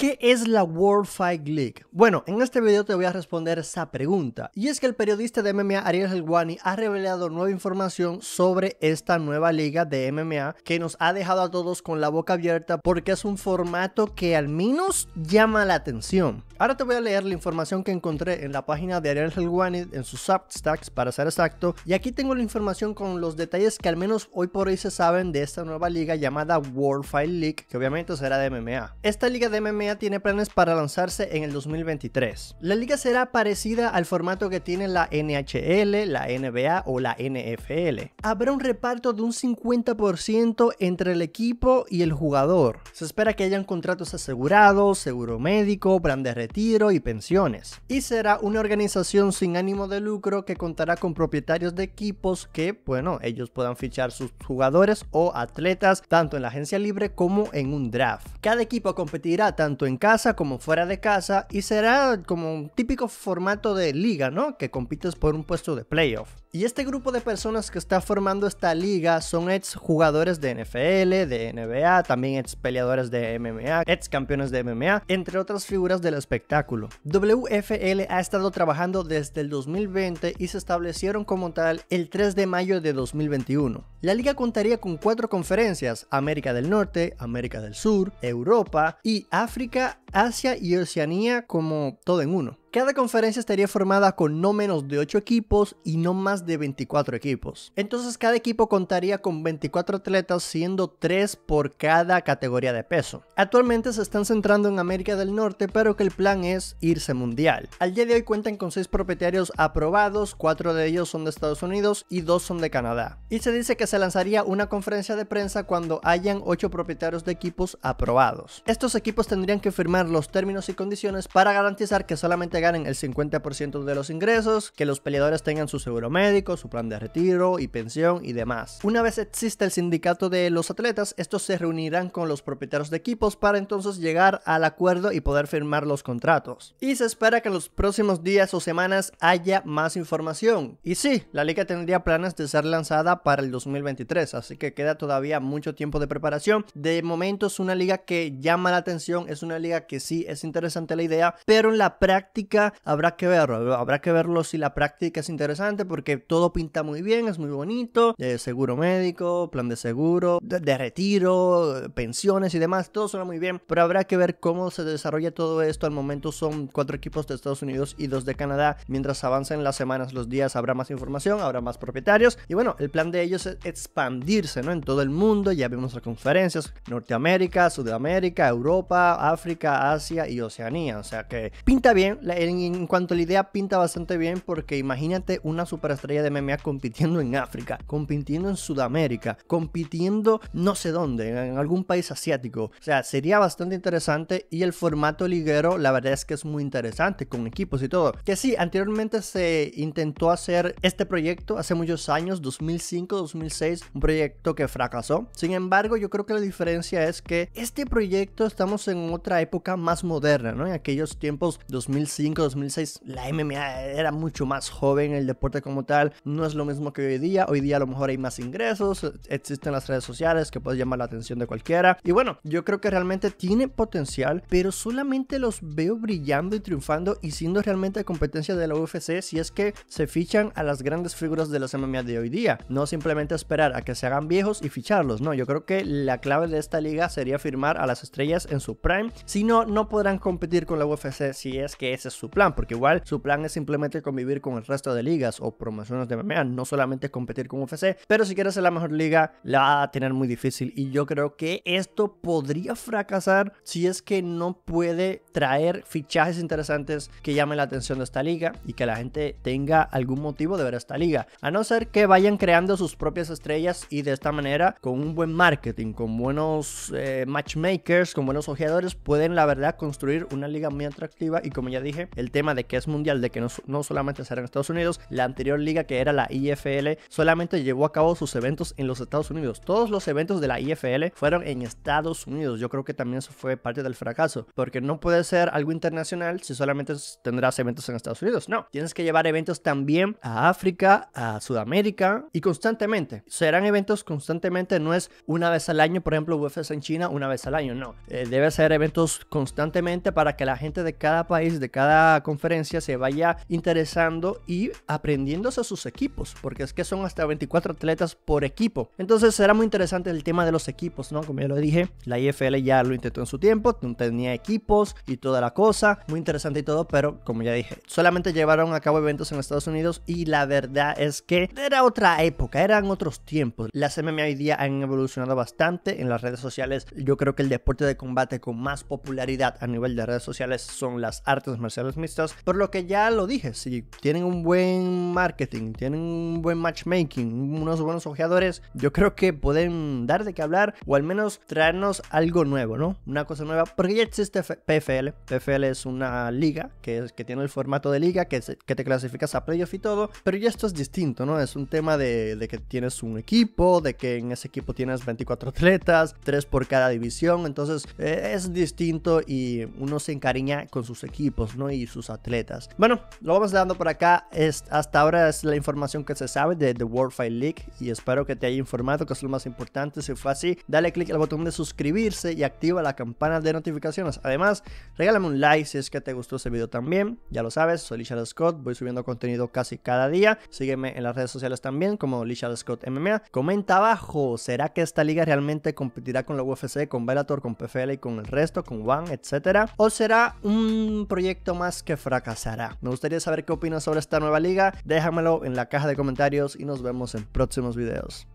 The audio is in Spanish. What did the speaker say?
¿Qué es la World Fight League? Bueno, en este video te voy a responder esa pregunta. Y es que el periodista de MMA Ariel Helwani ha revelado nueva información sobre esta nueva liga de MMA que nos ha dejado a todos con la boca abierta porque es un formato que al menos llama la atención. Ahora te voy a leer la información que encontré en la página de Ariel Helwani en sus Substacks para ser exacto. Y aquí tengo la información con los detalles que al menos hoy por hoy se saben de esta nueva liga llamada World Fight League, que obviamente será de MMA. Esta liga de MMA tiene planes para lanzarse en el 2023. La liga será parecida al formato que tiene la NHL, la NBA o la NFL. Habrá un reparto de un 50% entre el equipo y el jugador. Se espera que hayan contratos asegurados, seguro médico, plan de retiro y pensiones. Y será una organización sin ánimo de lucro que contará con propietarios de equipos que, bueno, ellos puedan fichar sus jugadores o atletas tanto en la agencia libre como en un draft. Cada equipo competirá tanto en casa como fuera de casa, y será como un típico formato de liga, ¿no? Que compites por un puesto de playoff. Y este grupo de personas que está formando esta liga son ex jugadores de NFL, de NBA, también ex peleadores de MMA, ex campeones de MMA, entre otras figuras del espectáculo. WFL ha estado trabajando desde el 2020 y se establecieron como tal el 3 de mayo de 2021. La liga contaría con cuatro conferencias, América del Norte, América del Sur, Europa y África Asia y Oceanía como todo en uno. Cada conferencia estaría formada con no menos de 8 equipos y no más de 24 equipos. Entonces cada equipo contaría con 24 atletas siendo 3 por cada categoría de peso. Actualmente se están centrando en América del Norte pero que el plan es irse mundial. Al día de hoy cuentan con 6 propietarios aprobados, 4 de ellos son de Estados Unidos y 2 son de Canadá. Y se dice que se lanzaría una conferencia de prensa cuando hayan 8 propietarios de equipos aprobados. Estos equipos tendrían que firmar los términos y condiciones para garantizar que solamente ganen el 50% de los ingresos, que los peleadores tengan su seguro médico, su plan de retiro y pensión y demás. Una vez exista el sindicato de los atletas, estos se reunirán con los propietarios de equipos para entonces llegar al acuerdo y poder firmar los contratos. Y se espera que en los próximos días o semanas haya más información. Y sí, la liga tendría planes de ser lanzada para el 2023, así que queda todavía mucho tiempo de preparación. De momento es una liga que llama la atención, es una liga que sí es interesante la idea, pero en la práctica habrá que verlo, habrá que verlo si la práctica es interesante porque todo pinta muy bien, es muy bonito, eh, seguro médico, plan de seguro, de, retiro, pensiones y demás, todo suena muy bien, pero habrá que ver cómo se desarrolla todo esto. Al momento son cuatro equipos de Estados Unidos y dos de Canadá. Mientras avancen las semanas, los días, habrá más información, habrá más propietarios y bueno, el plan de ellos es expandirse ¿no? en todo el mundo. Ya vimos las conferencias, Norteamérica, Sudamérica, Europa, África, Asia y Oceanía. O sea que pinta bien, la en, cuanto a la idea pinta bastante bien porque imagínate una superestrella de MMA compitiendo en África, compitiendo en Sudamérica, compitiendo no sé dónde, en algún país asiático. O sea, sería bastante interesante y el formato liguero la verdad es que es muy interesante con equipos y todo. Que sí, anteriormente se intentó hacer este proyecto hace muchos años, 2005-2006, un proyecto que fracasó. Sin embargo, yo creo que la diferencia es que este proyecto estamos en otra época más moderna, ¿no? En aquellos tiempos 2005 2006 la MMA era mucho más joven, el deporte como tal no es lo mismo que hoy día, hoy día a lo mejor hay más ingresos, existen las redes sociales que puede llamar la atención de cualquiera y bueno, yo creo que realmente tiene potencial, pero solamente los veo brillando y triunfando y siendo realmente competencia de la UFC si es que se fichan a las grandes figuras de las MMA de hoy día, no simplemente esperar a que se hagan viejos y ficharlos, no, yo creo que la clave de esta liga sería firmar a las estrellas en su prime, si no, no podrán competir con la UFC si es que ese es su plan, porque igual su plan es simplemente convivir con el resto de ligas o promociones de MMA, no solamente competir con UFC, pero si quiere ser la mejor liga, la va a tener muy difícil y yo creo que esto podría fracasar si es que no puede traer fichajes interesantes que llamen la atención de esta liga y que la gente tenga algún motivo de ver esta liga, a no ser que vayan creando sus propias estrellas y de esta manera con un buen marketing, con buenos eh, matchmakers, con buenos ojeadores, pueden la verdad construir una liga muy atractiva y como ya dije, el tema de que es mundial, de que no, no solamente será en Estados Unidos, la anterior liga que era la IFL solamente llevó a cabo sus eventos en los Estados Unidos. Todos los eventos de la IFL fueron en Estados Unidos. Yo creo que también eso fue parte del fracaso, porque no puede ser algo internacional si solamente tendrás eventos en Estados Unidos. No, tienes que llevar eventos también a África, a Sudamérica y constantemente. Serán eventos constantemente, no es una vez al año, por ejemplo, UFC en China, una vez al año, no. Eh, debe ser eventos constantemente para que la gente de cada país, de cada conferencia se vaya interesando y aprendiéndose a sus equipos, porque es que son hasta 24 atletas por equipo. Entonces será muy interesante el tema de los equipos, ¿no? Como ya lo dije, la IFL ya lo intentó en su tiempo, tenía equipos y toda la cosa, muy interesante y todo, pero como ya dije, solamente llevaron a cabo eventos en Estados Unidos y la verdad es que era otra época, eran otros tiempos. Las MMA hoy día han evolucionado bastante en las redes sociales. Yo creo que el deporte de combate con más popularidad a nivel de redes sociales son las artes marciales los por lo que ya lo dije, si tienen un buen marketing, tienen un buen matchmaking, unos buenos ojeadores, yo creo que pueden dar de qué hablar o al menos traernos algo nuevo, ¿no? Una cosa nueva, porque ya existe PFL, PFL es una liga que, es, que tiene el formato de liga, que, que te clasificas a playoff y todo, pero ya esto es distinto, ¿no? Es un tema de, de que tienes un equipo, de que en ese equipo tienes 24 atletas, 3 por cada división, entonces eh, es distinto y uno se encariña con sus equipos, ¿no? y sus atletas. Bueno, lo vamos dando por acá. Es, hasta ahora es la información que se sabe de The World Fight League y espero que te haya informado, que es lo más importante. Si fue así, dale click al botón de suscribirse y activa la campana de notificaciones. Además, regálame un like si es que te gustó este video también. Ya lo sabes, soy Lisha Scott, voy subiendo contenido casi cada día. Sígueme en las redes sociales también como Lisha Scott MMA. Comenta abajo, ¿será que esta liga realmente competirá con la UFC, con Bellator, con PFL y con el resto, con One, etcétera? ¿O será un proyecto más que fracasará. Me gustaría saber qué opinas sobre esta nueva liga, déjamelo en la caja de comentarios y nos vemos en próximos videos.